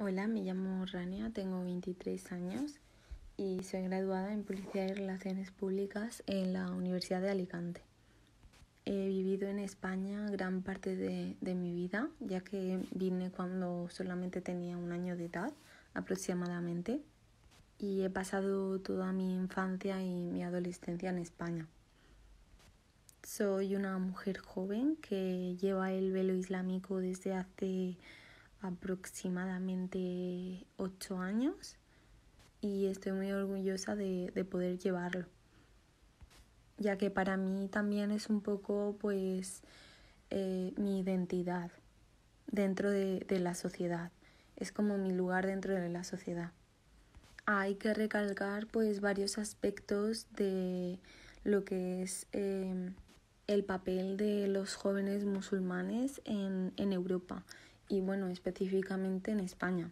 Hola, me llamo Rania, tengo 23 años y soy graduada en Policía y Relaciones Públicas en la Universidad de Alicante. He vivido en España gran parte de, de mi vida, ya que vine cuando solamente tenía un año de edad aproximadamente y he pasado toda mi infancia y mi adolescencia en España. Soy una mujer joven que lleva el velo islámico desde hace aproximadamente ocho años y estoy muy orgullosa de, de poder llevarlo ya que para mí también es un poco pues eh, mi identidad dentro de, de, la sociedad es como mi lugar dentro de la sociedad hay que recalcar pues varios aspectos de lo que es eh, el papel de los jóvenes musulmanes en, en Europa y bueno, específicamente en España,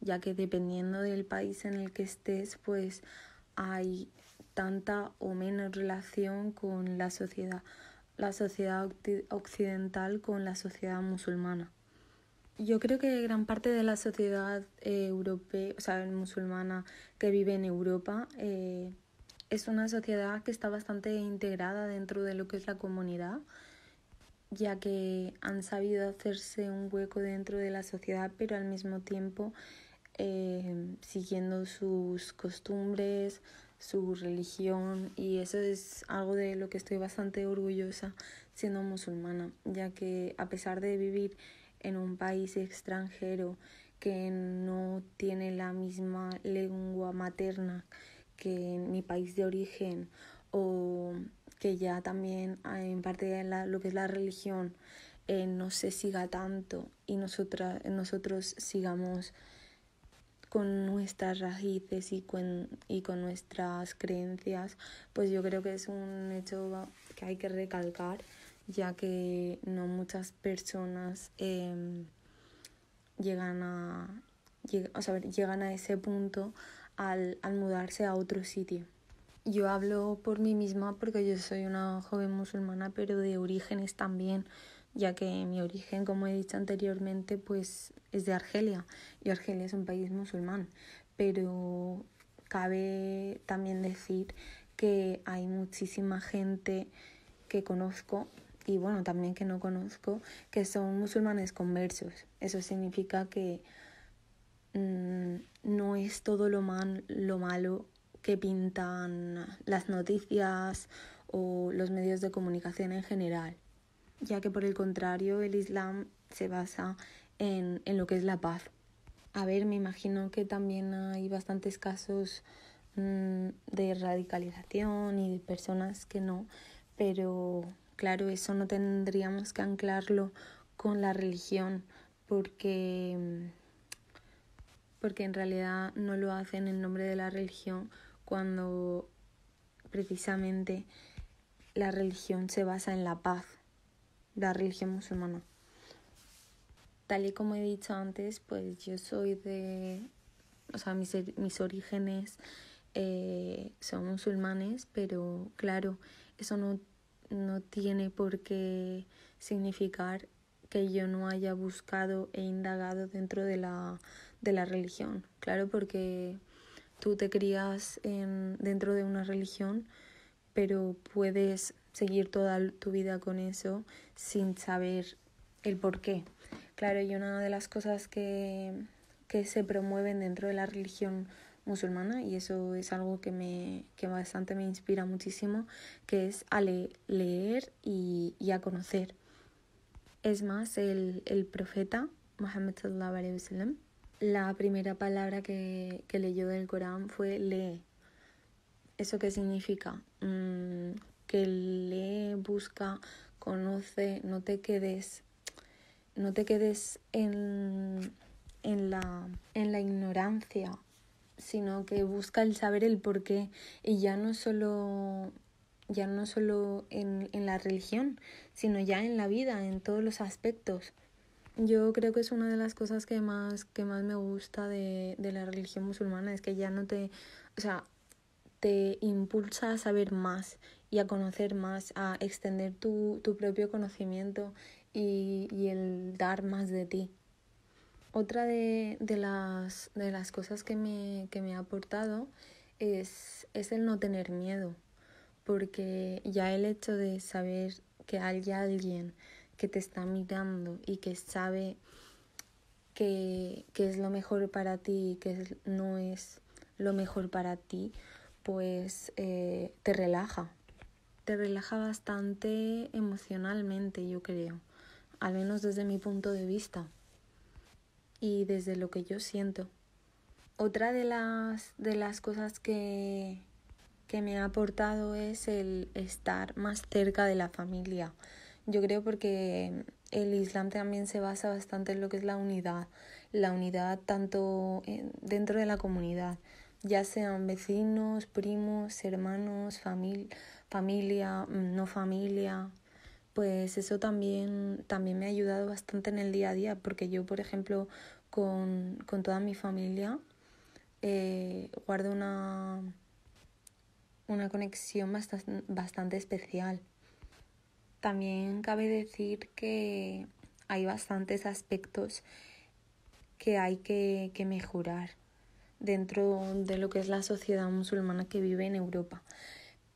ya que dependiendo del país en el que estés, pues hay tanta o menos relación con la sociedad, la sociedad occidental con la sociedad musulmana. Yo creo que gran parte de la sociedad eh, europea, o sea, musulmana que vive en Europa, eh, es una sociedad que está bastante integrada dentro de lo que es la comunidad ya que han sabido hacerse un hueco dentro de la sociedad, pero al mismo tiempo eh, siguiendo sus costumbres, su religión, y eso es algo de lo que estoy bastante orgullosa siendo musulmana, ya que a pesar de vivir en un país extranjero que no tiene la misma lengua materna que mi país de origen, o que ya también en parte de lo que es la religión eh, no se siga tanto y nosotras, nosotros sigamos con nuestras raíces y con, y con nuestras creencias, pues yo creo que es un hecho que hay que recalcar, ya que no muchas personas em, llegan, a, llegan a ese punto al mudarse a otro sitio yo hablo por mí misma porque yo soy una joven musulmana, pero de orígenes también, ya que mi origen, como he dicho anteriormente, pues es de Argelia y Argelia es un país musulmán, pero cabe también decir que hay muchísima gente que conozco y bueno, también que no conozco, que son musulmanes conversos. Eso significa que mm, no es todo lo, mal lo malo que pintan las noticias o los medios de comunicación en general, ya que por el contrario el Islam se basa en, en lo que es la paz. A ver, me imagino que también hay bastantes casos mm, de radicalización y de personas que no, pero claro, eso no tendríamos que anclarlo con la religión porque porque en realidad no lo hacen en nombre de la religión, cuando precisamente la religión se basa en la paz, la religión musulmana. Tal y como he dicho antes, pues yo soy de, o sea, mis, orígenes eh, son musulmanes, pero claro, eso no, no tiene por qué significar que yo no haya buscado e indagado dentro de la religión. Claro, porque tú te crías dentro de una religión, pero puedes seguir toda tu vida con eso sin saber el por qué. Claro, y una de las cosas que, se promueven dentro de la religión musulmana, y eso es algo que, me, bastante me inspira muchísimo, que es a leer y, a conocer. Es más, el, profeta Muhammad sallallahu la primera palabra que, leyó del Corán fue lee. ¿Eso qué significa? Mm, que lee, busca, conoce, no te quedes, no te quedes en, la, ignorancia, sino que busca el saber el por qué y ya no solo ya no solo en, en la religión, sino ya en la vida, en todos los aspectos. Yo creo que es una de las cosas que más, que más me gusta de, de la religión musulmana, es que ya no te, o sea, te impulsa a saber más y a conocer más, a extender tu, tu propio conocimiento y, el dar más de ti. Otra de, de, las, de las cosas que me, que me ha aportado es, es el no tener miedo, porque ya el hecho de saber que hay alguien que te está mirando y que sabe que, que es lo mejor para ti y que no es lo mejor para ti, pues eh, te relaja. Te relaja bastante emocionalmente, yo creo, al menos desde mi punto de vista y desde lo que yo siento. Otra de las, de las cosas que, que me ha aportado es el estar más cerca de la familia. Yo creo porque el Islam también se basa bastante en lo que es la unidad, la unidad tanto eh, dentro de la comunidad, ya sean vecinos, primos, hermanos, familia, mm, no familia. Pues eso también, también me ha ayudado bastante en el día a día, porque yo, por ejemplo, con, toda mi familia eh, guardo una, una conexión bastante especial. También cabe decir que hay bastantes aspectos que hay que, mejorar dentro de lo que es la sociedad musulmana que vive en Europa.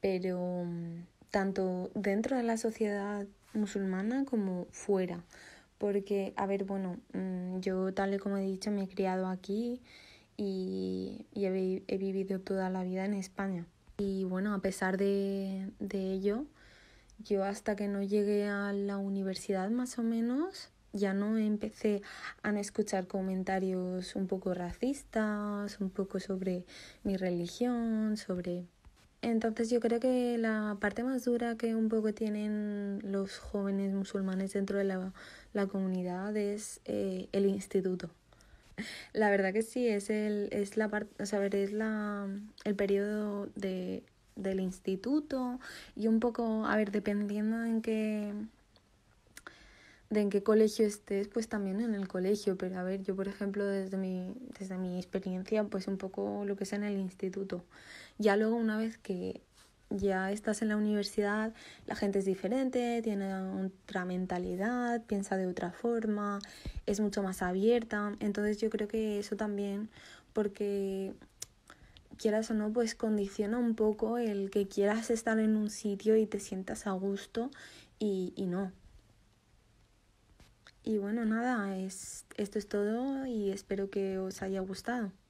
Pero mm, tanto dentro de la sociedad musulmana como fuera. Porque, a ver, bueno, mm, yo tal y como he dicho me he criado aquí y, he, vivido toda la vida en España. Y bueno, a pesar de ello, yo hasta que no llegué a la universidad más o menos, ya no empecé a escuchar comentarios un poco racistas, un poco sobre mi religión, sobre... Entonces yo creo que la parte más dura que un poco tienen los jóvenes musulmanes dentro de la, comunidad es eh, el instituto. La verdad que sí, es, es, la, parte o es el periodo de del instituto y un poco, a ver, dependiendo de en qué en qué colegio estés, pues también en el colegio, pero a ver, yo por ejemplo desde mi desde mi experiencia, pues un poco lo que sea en el instituto. Ya luego una vez que ya estás en la universidad, la gente es diferente, tiene otra mentalidad, piensa de otra forma, es mucho más abierta. Entonces yo creo que eso también, porque quieras o no, pues condiciona un poco el que quieras estar en un sitio y te sientas a gusto y, no. Y bueno, nada, es, esto es todo y espero que os haya gustado.